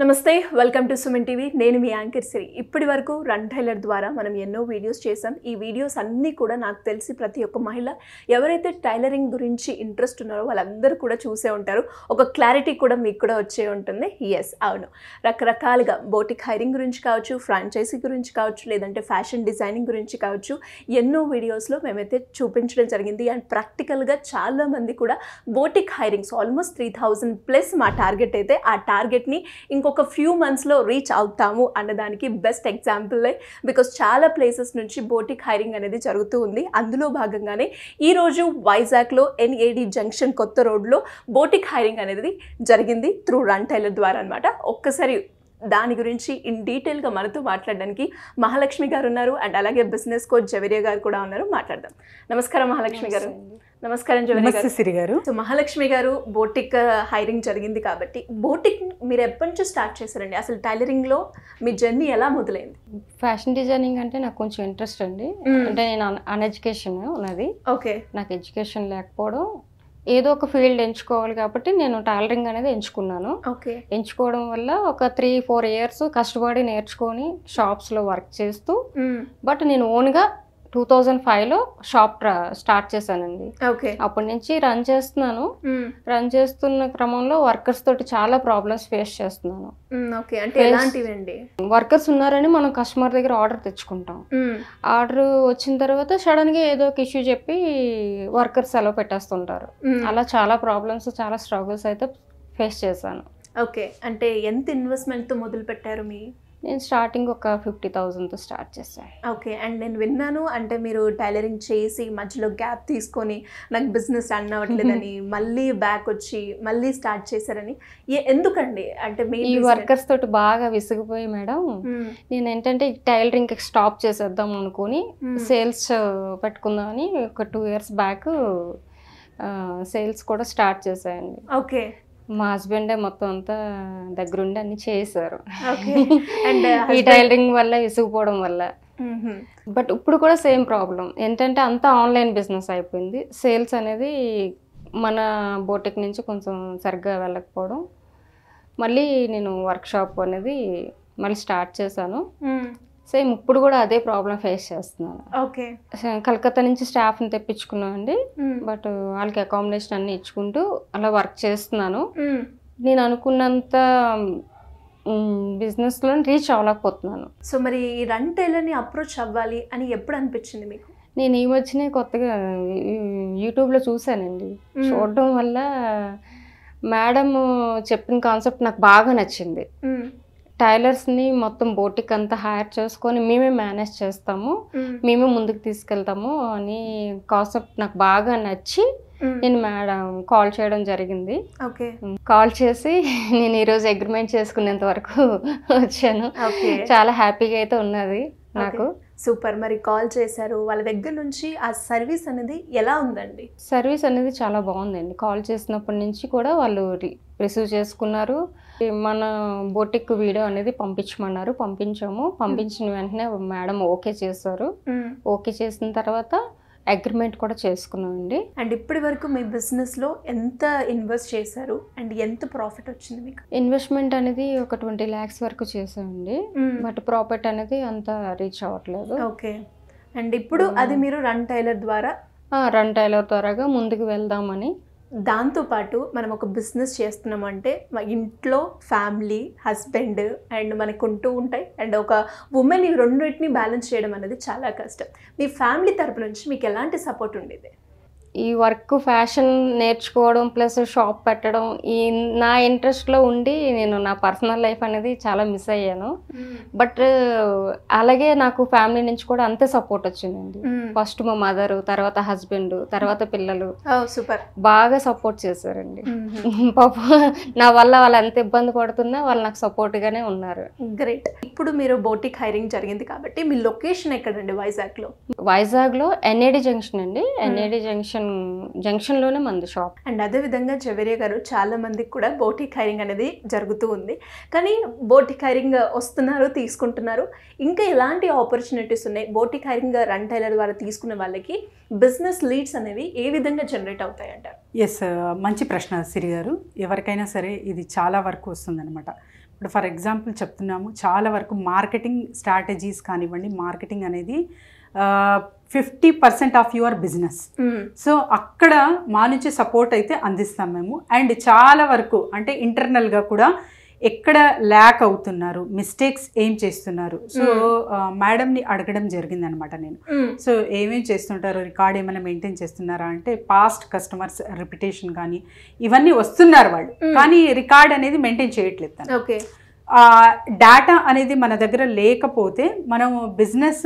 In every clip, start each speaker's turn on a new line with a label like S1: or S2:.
S1: నమస్తే welcome to Suman TV నేను మీ anchor సిరి ఇప్పటి వరకు రన్ టైలర్ ద్వారా మనం ఎన్నో వీడియోస్ చేసాం ఈ వీడియోస్ అన్నీ కూడా నాకు తెలిసి ప్రతి ఒక్క మహిళ ఎవరైతే టైలరింగ్ గురించి ఇంట్రెస్ట్ ఉన్నారో వాళ్ళందరూ కూడా చూసే ఉంటారు ఒక క్లారిటీ కూడా మీకు కూడా వచ్చే ఉంటుంది ఎస్ అవును రకరకాలుగా బోటిక్ హైరింగ్ గురించి కావచ్చు ఫ్రాంచైజీ గురించి కావచ్చు లేదంటే ఫ్యాషన్ డిజైనింగ్ గురించి కావచ్చు ఎన్నో వీడియోస్లో మేమైతే చూపించడం జరిగింది అండ్ ప్రాక్టికల్గా చాలామంది కూడా boutique hirings almost three plus మా టార్గెట్ అయితే ఆ టార్గెట్ని ఇంకో ఇంకొక ఫ్యూ మంత్స్లో రీచ్ అవుతాము అన్నదానికి బెస్ట్ ఎగ్జాంపుల్ బికాస్ చాలా ప్లేసెస్ నుంచి బోటిక్ హైరింగ్ అనేది జరుగుతూ ఉంది అందులో భాగంగానే ఈరోజు వైజాగ్లో ఎన్ఏడి జంక్షన్ కొత్త రోడ్లో బోటిక్ హైరింగ్ అనేది జరిగింది త్రూ రన్ టైలర్ ద్వారా అనమాట ఒక్కసారి దాని గురించి ఇన్ డీటెయిల్గా మనతో మాట్లాడడానికి మహాలక్ష్మి గారు ఉన్నారు అండ్ అలాగే బిజినెస్ కోచ్ జవేరియా గారు కూడా ఉన్నారు మాట్లాడదాం నమస్కారం మహాలక్ష్మి గారు నమస్కారం జవేరి గారు సో మహాలక్ష్మి గారు బోటిక్ హైరింగ్ uh, జరిగింది కాబట్టి బోటిక్ మీరు ఎప్పటి నుంచి స్టార్ట్ చేశారండి అసలు టైలరింగ్లో
S2: మీ జర్నీ ఎలా మొదలైంది ఫ్యాషన్ డిజైనింగ్ అంటే నాకు కొంచెం ఇంట్రెస్ట్ అండి hmm. అంటే నేను అన్ఎడ్యుకేషన్ ఉన్నది ఓకే నాకు ఎడ్యుకేషన్ లేకపోవడం ఏదో ఒక ఫీల్డ్ ఎంచుకోవాలి కాబట్టి నేను టైలరింగ్ అనేది ఎంచుకున్నాను ఓకే ఎంచుకోవడం వల్ల ఒక త్రీ ఫోర్ ఇయర్స్ కష్టపడి నేర్చుకొని షాప్స్లో వర్క్ చేస్తూ బట్ నేను ఓన్గా టూ థౌజండ్ ఫైవ్ లో షాప్ స్టార్ట్ చేశానండి ఓకే అప్పటి నుంచి రన్ చేస్తున్నాను రన్ చేస్తున్న క్రమంలో వర్కర్స్ తోటి చాలా ప్రాబ్లమ్స్ ఫేస్ చేస్తున్నాను
S1: ఓకే అంటే ఎలాంటివండి
S2: వర్కర్స్ ఉన్నారని మనం కస్టమర్ దగ్గర ఆర్డర్ తెచ్చుకుంటాం ఆర్డర్ వచ్చిన తర్వాత సడన్గా ఏదో ఒక ఇష్యూ చెప్పి వర్కర్స్ సెలవు పెట్టేస్తుంటారు అలా చాలా ప్రాబ్లమ్స్ చాలా స్ట్రగుల్స్ అయితే ఫేస్ చేశాను
S1: ఓకే అంటే ఎంత ఇన్వెస్ట్మెంట్తో మొదలు పెట్టారు
S2: మీ నేను స్టార్టింగ్ ఒక ఫిఫ్టీ థౌజండ్తో స్టార్ట్ చేశాను
S1: ఓకే అండ్ నేను విన్నాను అంటే మీరు టైలరింగ్ చేసి మధ్యలో గ్యాప్ తీసుకొని నాకు బిజినెస్ రన్ అవ్వట్లేదని మళ్ళీ బ్యాక్ వచ్చి మళ్ళీ స్టార్ట్ చేశారని ఎందుకండి అంటే మీ వర్కర్స్
S2: తోటి బాగా విసిగిపోయి మేడం నేను ఏంటంటే టైలరింగ్ స్టాప్ చేసేద్దాం అనుకుని సేల్స్ hmm. పెట్టుకుందామని ఒక టూ ఇయర్స్ బ్యాక్ సేల్స్ కూడా స్టార్ట్ చేశాయండి ఓకే మా హస్బెండే మొత్తం అంతా దగ్గరుండి అన్ని చేశారు ఈ టైలరింగ్ వల్ల ఇసుకుపోవడం వల్ల బట్ ఇప్పుడు కూడా సేమ్ ప్రాబ్లం ఏంటంటే అంతా ఆన్లైన్ బిజినెస్ అయిపోయింది సేల్స్ అనేది మన బోటెక్ నుంచి కొంచెం సరిగ్గా వెళ్ళకపోవడం మళ్ళీ నేను వర్క్షాప్ అనేది మళ్ళీ స్టార్ట్ చేశాను సేమ్ ఇప్పుడు కూడా అదే ప్రాబ్లం ఫేస్ చేస్తున్నాను ఓకే కలకత్తా నుంచి స్టాఫ్ని తెప్పించుకున్నాం అండి బట్ వాళ్ళకి అకామిడేషన్ అన్ని ఇచ్చుకుంటూ అలా వర్క్ చేస్తున్నాను నేను అనుకున్నంత బిజినెస్లో రీచ్ అవ్వలేకపోతున్నాను
S1: సో మరి రన్ టైలర్ని అప్రోచ్ అవ్వాలి అని ఎప్పుడు అనిపించింది మీకు
S2: నేను ఈ మధ్యన కొత్తగా యూట్యూబ్లో చూసానండి చూడడం వల్ల మేడం చెప్పిన కాన్సెప్ట్ నాకు బాగా నచ్చింది టైలర్స్ని మొత్తం బోటిక్ అంతా హైర్ చేసుకొని మేమే మేనేజ్ చేస్తాము మేమే ముందుకు తీసుకెళ్తాము అని కాన్సెప్ట్ నాకు బాగా నచ్చి నేను మేడం కాల్ చేయడం జరిగింది కాల్ చేసి నేను ఈరోజు అగ్రిమెంట్ చేసుకునేంత వరకు వచ్చాను చాలా హ్యాపీగా అయితే ఉన్నది నాకు
S1: సూపర్ మరి కాల్ చేశారు వాళ్ళ దగ్గర నుంచి ఆ సర్వీస్ అనేది ఎలా ఉందండి
S2: సర్వీస్ అనేది చాలా బాగుందండి కాల్ చేసినప్పటి నుంచి కూడా వాళ్ళు రిసీవ్ చేసుకున్నారు మన బోటిక్ వీడియో అనేది పంపించమన్నారు పంపించాము పంపించిన వెంటనే మేడం ఓకే చేశారు ఓకే చేసిన తర్వాత అగ్రిమెంట్ కూడా చేసుకున్నామండి
S1: అండ్ ఇప్పటి వరకు మీ బిజినెస్లో ఎంత ఇన్వెస్ట్ చేశారు అండ్ ఎంత ప్రాఫిట్ వచ్చింది మీకు
S2: ఇన్వెస్ట్మెంట్ అనేది ఒక ట్వంటీ ల్యాక్స్ వరకు చేసామండి బట్ ప్రాఫిట్ అనేది అంత రీచ్ అవ్వట్లేదు ఓకే అండ్ ఇప్పుడు అది మీరు రన్ టైలర్ ద్వారా రన్ టైలర్ ద్వారాగా ముందుకు వెళ్దామని దాంతోపాటు
S1: మనం ఒక బిజినెస్ చేస్తున్నామంటే మా ఇంట్లో ఫ్యామిలీ హస్బెండ్ అండ్ మనకు ఉంటూ ఉంటాయి అండ్ ఒక ఉమెన్ ఈ రెండింటిని బ్యాలెన్స్ చేయడం అనేది చాలా కష్టం మీ ఫ్యామిలీ తరపు నుంచి మీకు ఎలాంటి సపోర్ట్ ఉండేది
S2: ఈ వర్క్ ఫ్యాషన్ నేర్చుకోవడం ప్లస్ షాప్ పెట్టడం ఈ నా ఇంట్రెస్ట్లో ఉండి నేను నా పర్సనల్ లైఫ్ అనేది చాలా మిస్ అయ్యాను బట్ అలాగే నాకు ఫ్యామిలీ నుంచి కూడా అంతే సపోర్ట్ వచ్చిందండి ఫస్ట్ మా మదర్ తర్వాత హస్బెండ్ తర్వాత పిల్లలు సూపర్ బాగా సపోర్ట్ చేశారండి పాప నా వల్ల వాళ్ళు ఎంత ఇబ్బంది పడుతున్నా వాళ్ళు నాకు సపోర్ట్గానే ఉన్నారు
S1: గ్రేట్ ఇప్పుడు మీరు బోటిక్ హైరింగ్ జరిగింది కాబట్టి మీ లొకేషన్ ఎక్కడండి వైజాగ్లో
S2: వైజాగ్లో ఎన్ఏడి జంక్షన్ అండి ఎన్ఏడి జంక్షన్ జంక్షన్లోనే మంది షాప్
S1: అండ్ అదేవిధంగా జవేరియా గారు చాలామందికి కూడా బోటి కైరింగ్ అనేది జరుగుతూ ఉంది కానీ బోటి కైరింగ్ వస్తున్నారు తీసుకుంటున్నారు ఇంకా ఎలాంటి ఆపర్చునిటీస్ ఉన్నాయి బోటి కైరింగ్ రన్ టైలర్ ద్వారా తీసుకున్న వాళ్ళకి బిజినెస్ లీడ్స్ అనేవి ఏ విధంగా జనరేట్ అవుతాయంట
S3: ఎస్ మంచి ప్రశ్న సిరి గారు ఎవరికైనా సరే ఇది చాలా వరకు వస్తుందన్నమాట ఇప్పుడు ఫర్ ఎగ్జాంపుల్ చెప్తున్నాము చాలా వరకు మార్కెటింగ్ స్ట్రాటజీస్ కానివ్వండి మార్కెటింగ్ అనేది fifty percent of your business so అక్కడ మా నుంచి సపోర్ట్ అయితే అందిస్తాం మేము అండ్ చాలా వరకు అంటే ఇంటర్నల్గా కూడా ఎక్కడ ల్యాక్ అవుతున్నారు మిస్టేక్స్ ఏం చేస్తున్నారు సో మేడంని hmm. అడగడం జరిగింది అనమాట నేను సో hmm. ఏమేం చేస్తుంటారు రికార్డ్ ఏమైనా మెయింటైన్ చేస్తున్నారా అంటే పాస్ట్ కస్టమర్స్ రిపిటేషన్ కానీ ఇవన్నీ వస్తున్నారు వాళ్ళు hmm. కానీ రికార్డ్ అనేది మెయింటైన్ చేయట్లేదు ఓకే డేటా అనేది మన దగ్గర లేకపోతే మనం బిజినెస్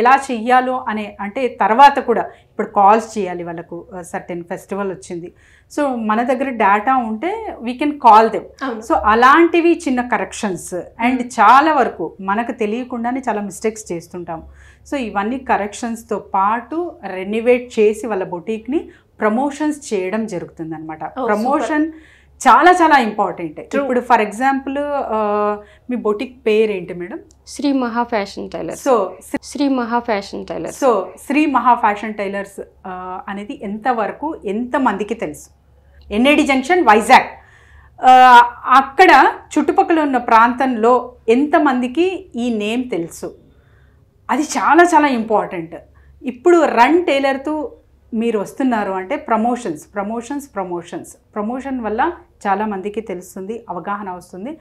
S3: ఎలా చెయ్యాలో అనే అంటే తర్వాత కూడా ఇప్పుడు కాల్స్ చేయాలి వాళ్ళకు సర్టెన్ ఫెస్టివల్ వచ్చింది సో మన దగ్గర డేటా ఉంటే we can call them so అలాంటివి చిన్న కరెక్షన్స్ అండ్ hmm. చాలా వరకు మనకు తెలియకుండానే చాలా మిస్టేక్స్ చేస్తుంటాం సో ఇవన్నీ కరెక్షన్స్తో పాటు రెన్యువేట్ చేసి వాళ్ళ బొటీక్ని ప్రమోషన్స్ చేయడం జరుగుతుంది అనమాట ప్రమోషన్ చాలా చాలా ఇంపార్టెంట్ ఇప్పుడు ఫర్ ఎగ్జాంపుల్ మీ బొటిక్ పేరేంటి
S2: madam Shri Maha Fashion tailor so Shri Maha Fashion tailor so
S3: Shri Maha fashion tailors అనేది ఎంతవరకు మందికి తెలుసు ఎన్ఏడి జంక్షన్ వైజాగ్ అక్కడ చుట్టుపక్కల ఉన్న ప్రాంతంలో ఎంతమందికి ఈ నేమ్ తెలుసు అది చాలా చాలా ఇంపార్టెంట్ ఇప్పుడు రన్ టైలర్తో మీరు వస్తున్నారు అంటే ప్రమోషన్స్ ప్రమోషన్స్ ప్రమోషన్స్ ప్రమోషన్ వల్ల చాలామందికి తెలుస్తుంది అవగాహన వస్తుంది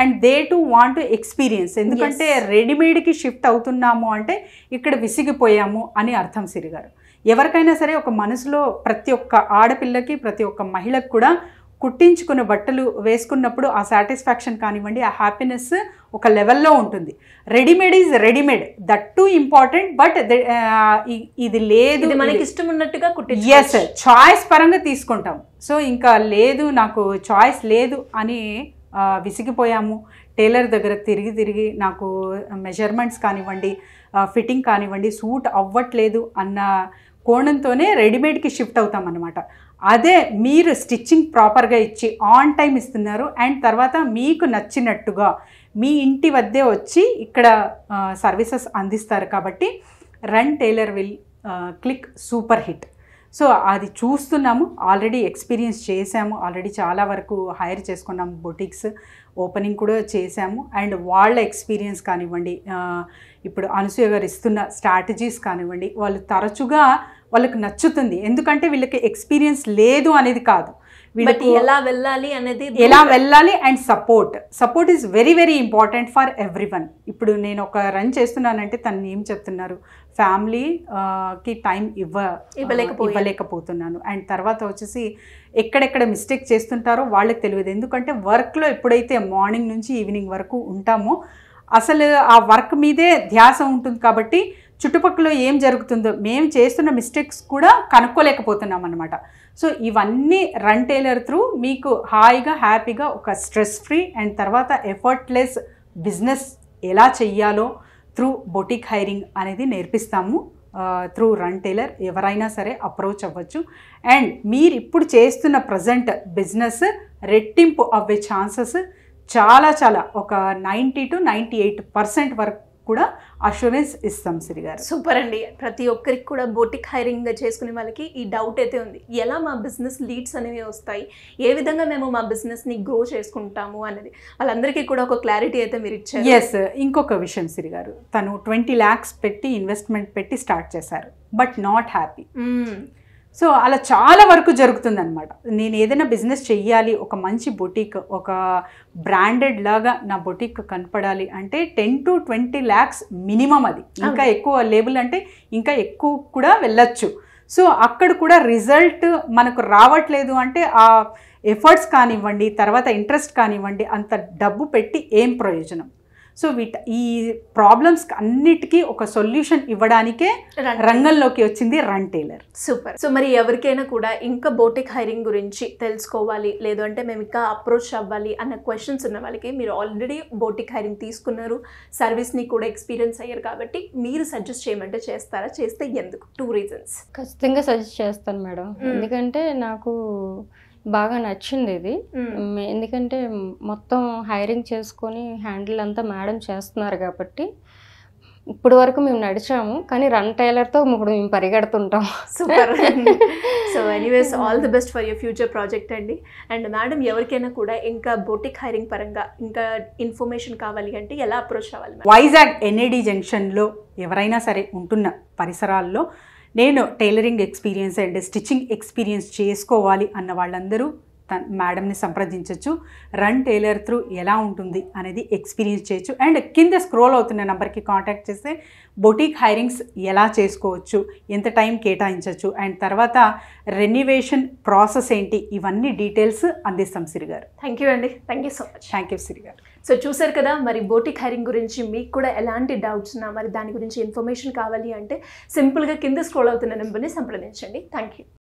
S3: and they to want to experience ఎందుకంటే రెడీమేడ్కి షిఫ్ట్ అవుతున్నాము అంటే ఇక్కడ విసిగిపోయాము అని అర్థం సిరిగారు ఎవరికైనా సరే ఒక మనసులో ప్రతి ఒక్క ఆడపిల్లకి ప్రతి ఒక్క మహిళకు కూడా కుట్టించుకున్న బట్టలు వేసుకున్నప్పుడు ఆ సాటిస్ఫాక్షన్ కానివ్వండి ఆ హ్యాపీనెస్ ఒక లెవెల్లో ఉంటుంది readymade is readymade that to important but ఇది లేదు మనకి
S1: ఇష్టం ఉన్నట్టుగా కుట్టి ఎస్
S3: చాయిస్ పరంగా తీసుకుంటాం సో ఇంకా లేదు నాకు చాయిస్ లేదు అని విసిగిపోయాము టైలర్ దగ్గర తిరిగి తిరిగి నాకు మెజర్మెంట్స్ కానివ్వండి ఫిట్టింగ్ కానివ్వండి సూట్ అవ్వట్లేదు అన్న కోణంతోనే రెడీమేడ్కి షిఫ్ట్ అవుతాం అనమాట అదే మీరు స్టిచ్చింగ్ ప్రాపర్గా ఇచ్చి ఆన్ టైం ఇస్తున్నారు అండ్ తర్వాత మీకు నచ్చినట్టుగా మీ ఇంటి వద్దే వచ్చి ఇక్కడ సర్వీసెస్ అందిస్తారు కాబట్టి Run Tailor will click super hit so అది చూస్తున్నాము ఆల్రెడీ ఎక్స్పీరియన్స్ చేశాము ఆల్రెడీ చాలా వరకు హైర్ చేసుకున్నాము బొటిక్స్ ఓపెనింగ్ కూడా చేశాము అండ్ వాళ్ళ ఎక్స్పీరియన్స్ కానివ్వండి ఇప్పుడు అనసూయ గారు ఇస్తున్న స్ట్రాటజీస్ కానివ్వండి వాళ్ళు తరచుగా వాళ్ళకి నచ్చుతుంది ఎందుకంటే వీళ్ళకి ఎక్స్పీరియన్స్ లేదు అనేది కాదు వీళ్ళకి ఎలా
S1: వెళ్ళాలి అనేది ఎలా వెళ్ళాలి
S3: and support support is very very important for everyone ఇప్పుడు నేను ఒక రన్ చేస్తున్నానంటే తను ఏం చెప్తున్నారు ఫ్యామిలీకి టైం ఇవ్వ ఇవ్వలేకపోతున్నాను అండ్ తర్వాత వచ్చేసి ఎక్కడెక్కడ మిస్టేక్ చేస్తుంటారో వాళ్ళకి తెలియదు ఎందుకంటే వర్క్లో ఎప్పుడైతే మార్నింగ్ నుంచి ఈవినింగ్ వరకు ఉంటామో అసలు ఆ వర్క్ మీదే ధ్యాస ఉంటుంది కాబట్టి చుట్టుపక్కల ఏం జరుగుతుందో మేము చేస్తున్న మిస్టేక్స్ కూడా కనుక్కోలేకపోతున్నాం అనమాట సో ఇవన్నీ రన్ టైలర్ త్రూ మీకు హాయిగా హ్యాపీగా ఒక స్ట్రెస్ ఫ్రీ అండ్ తర్వాత ఎఫర్ట్లెస్ బిజినెస్ ఎలా చెయ్యాలో త్రూ బొటిక్ హైరింగ్ అనేది నేర్పిస్తాము త్రూ రన్ టైలర్ ఎవరైనా సరే అప్రోచ్ అవ్వచ్చు అండ్ మీరు ఇప్పుడు చేస్తున్న ప్రజెంట్ బిజినెస్ రెట్టింపు అవ్వే ఛాన్సెస్ చాలా చాలా ఒక ninety to ninety eight percent వరకు కూడా అష్యూరెన్స్ ఇస్తాం సిరి గారు
S1: సూపర్ అండి ప్రతి ఒక్కరికి కూడా బోటిక్ హైరింగ్ చేసుకునే వాళ్ళకి ఈ డౌట్ అయితే ఉంది ఎలా మా బిజినెస్ లీడ్స్ అనేవి వస్తాయి ఏ విధంగా మేము మా బిజినెస్ని గ్రో చేసుకుంటాము అనేది వాళ్ళందరికీ కూడా ఒక క్లారిటీ అయితే మీరు ఇచ్చారు ఎస్
S3: ఇంకొక విషయం సిరి గారు తను ట్వంటీ ల్యాక్స్ పెట్టి ఇన్వెస్ట్మెంట్ పెట్టి స్టార్ట్ చేశారు బట్ నాట్ హ్యాపీ సో అలా చాలా వరకు జరుగుతుందనమాట నేను ఏదైనా బిజినెస్ చెయ్యాలి ఒక మంచి బొటీక్ ఒక బ్రాండెడ్ లాగా నా బొటీక్ కనపడాలి అంటే ten to twenty lakhs minimum అది ఇంకా ఎక్కువ లేబుల్ అంటే ఇంకా ఎక్కువ కూడా వెళ్ళచ్చు సో అక్కడ కూడా రిజల్ట్ మనకు రావట్లేదు అంటే ఆ ఎఫర్ట్స్ కానివ్వండి తర్వాత ఇంట్రెస్ట్ కానివ్వండి అంత డబ్బు పెట్టి ఏం ప్రయోజనం సో వీట ఈ ప్రాబ్లమ్స్ అన్నిటికీ ఒక సొల్యూషన్ ఇవ్వడానికే రంగంలోకి వచ్చింది రన్ టైలర్
S1: సూపర్ సో మరి ఎవరికైనా కూడా ఇంకా బోటిక్ హైరింగ్ గురించి తెలుసుకోవాలి లేదు అంటే మేము ఇంకా అప్రోచ్ అవ్వాలి అన్న క్వశ్చన్స్ ఉన్న వాళ్ళకి మీరు ఆల్రెడీ బోటిక్ హైరింగ్ తీసుకున్నారు సర్వీస్ని కూడా ఎక్స్పీరియన్స్ అయ్యారు కాబట్టి మీరు సజెస్ట్ చేయమంటే చేస్తారా చేస్తే ఎందుకు టూ
S2: రీజన్స్ ఖచ్చితంగా సజెస్ట్ చేస్తాను మేడం hmm. ఎందుకంటే నాకు బాగా నచ్చింది ఇది ఎందుకంటే మొత్తం హైరింగ్ చేసుకొని హ్యాండిల్ అంతా మేడం చేస్తున్నారు కాబట్టి ఇప్పుడు వరకు మేము నడిచాము కానీ రన్ టైలర్తో ఇప్పుడు మేము పరిగెడుతుంటాం super
S1: so anyways all the best for your future project అండి అండ్ మేడం ఎవరికైనా కూడా ఇంకా బోటిక్ హైరింగ్ పరంగా ఇంకా ఇన్ఫర్మేషన్ కావాలి అంటే ఎలా అప్రోచ్ అవ్వాలి
S3: వైజాగ్ ఎన్ఏడి జంక్షన్లో ఎవరైనా సరే ఉంటున్న పరిసరాల్లో నేను tailoring experience and stitching experience చేసుకోవాలి అన్న వాళ్ళందరూ తన మేడంని సంప్రదించవచ్చు రన్ టైలర్ త్రూ ఎలా ఉంటుంది అనేది ఎక్స్పీరియన్స్ చేయొచ్చు అండ్ కింద స్క్రోల్ అవుతున్న నెంబర్కి కాంటాక్ట్ చేస్తే బొటీక్ హైరింగ్స్ ఎలా చేసుకోవచ్చు ఎంత టైం కేటాయించవచ్చు అండ్ తర్వాత రెన్యువేషన్ ప్రాసెస్ ఏంటి ఇవన్నీ డీటెయిల్స్ అందిస్తాం సిరిగారు
S1: థ్యాంక్ యూ అండి thank you so much thank you సిరిగారు సో చూసారు కదా మరి బోటిక్ హైరింగ్ గురించి మీకు కూడా ఎలాంటి డౌట్స్ ఉన్నా మరి దాని గురించి ఇన్ఫర్మేషన్ కావాలి అంటే సింపుల్గా కింద స్క్రోల్ అవుతున్న నెంబర్ని సంప్రదించండి థ్యాంక్ యూ